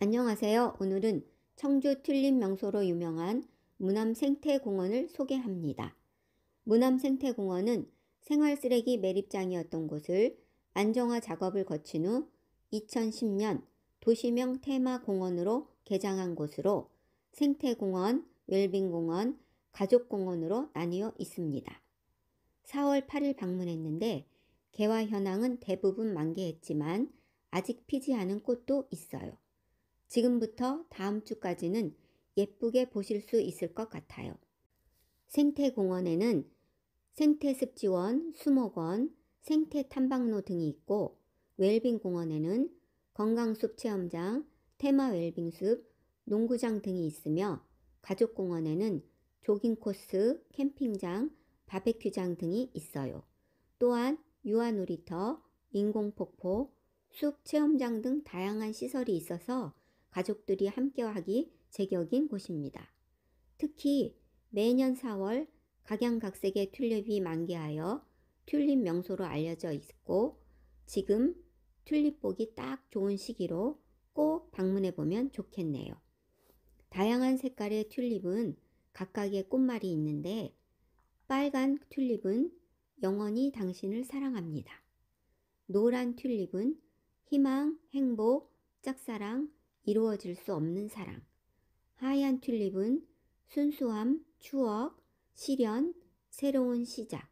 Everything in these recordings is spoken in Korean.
안녕하세요. 오늘은 청주 튤립 명소로 유명한 무남 생태공원을 소개합니다. 무남 생태공원은 생활 쓰레기 매립장이었던 곳을 안정화 작업을 거친 후 2010년 도시명 테마공원으로 개장한 곳으로 생태공원, 웰빙공원, 가족공원으로 나뉘어 있습니다. 4월 8일 방문했는데 개화 현황은 대부분 만개했지만 아직 피지 않은 꽃도 있어요. 지금부터 다음 주까지는 예쁘게 보실 수 있을 것 같아요. 생태공원에는 생태습지원, 수목원, 생태탐방로 등이 있고 웰빙공원에는 건강숲 체험장, 테마 웰빙숲, 농구장 등이 있으며 가족공원에는 조깅코스, 캠핑장, 바베큐장 등이 있어요. 또한 유아놀이터, 인공폭포, 숲 체험장 등 다양한 시설이 있어서 가족들이 함께하기 제격인 곳입니다. 특히 매년 4월 각양각색의 튤립이 만개하여 튤립 명소로 알려져 있고 지금 튤립 보기 딱 좋은 시기로 꼭 방문해 보면 좋겠네요. 다양한 색깔의 튤립은 각각의 꽃말이 있는데 빨간 튤립은 영원히 당신을 사랑합니다. 노란 튤립은 희망, 행복, 짝사랑, 이루어질 수 없는 사랑. 하얀 튤립은 순수함, 추억, 시련, 새로운 시작.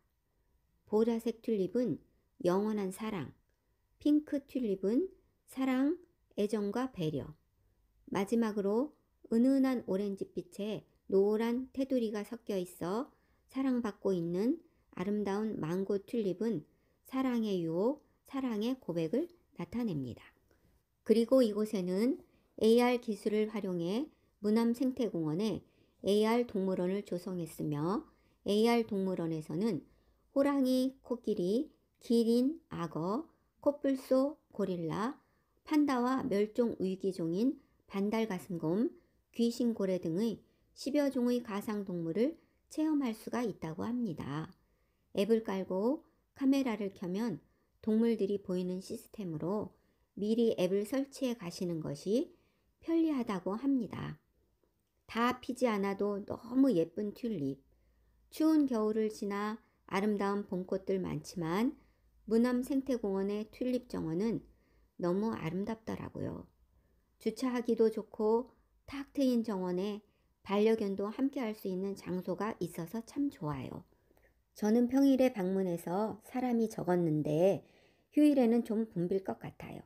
보라색 튤립은 영원한 사랑. 핑크 튤립은 사랑, 애정과 배려. 마지막으로 은은한 오렌지빛에 노란 테두리가 섞여 있어 사랑받고 있는 아름다운 망고 튤립은 사랑의 유혹, 사랑의 고백을 나타냅니다. 그리고 이곳에는 AR 기술을 활용해 무남 생태공원에 AR 동물원을 조성했으며 AR 동물원에서는 호랑이, 코끼리, 기린, 악어, 코뿔소, 고릴라, 판다와 멸종 위기종인 반달가슴곰, 귀신고래 등의 10여 종의 가상동물을 체험할 수가 있다고 합니다. 앱을 깔고 카메라를 켜면 동물들이 보이는 시스템으로 미리 앱을 설치해 가시는 것이 편리하다고 합니다. 다 피지 않아도 너무 예쁜 튤립. 추운 겨울을 지나 아름다운 봄꽃들 많지만 무남 생태공원의 튤립 정원은 너무 아름답더라고요. 주차하기도 좋고 탁 트인 정원에 반려견도 함께 할 수 있는 장소가 있어서 참 좋아요. 저는 평일에 방문해서 사람이 적었는데 휴일에는 좀 붐빌 것 같아요.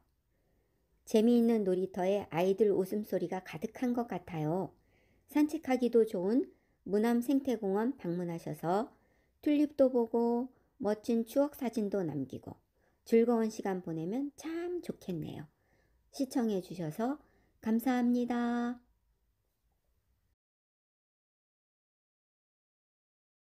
재미있는 놀이터에 아이들 웃음소리가 가득한 것 같아요. 산책하기도 좋은 무남 생태공원 방문하셔서 튤립도 보고 멋진 추억 사진도 남기고 즐거운 시간 보내면 참 좋겠네요. 시청해 주셔서 감사합니다.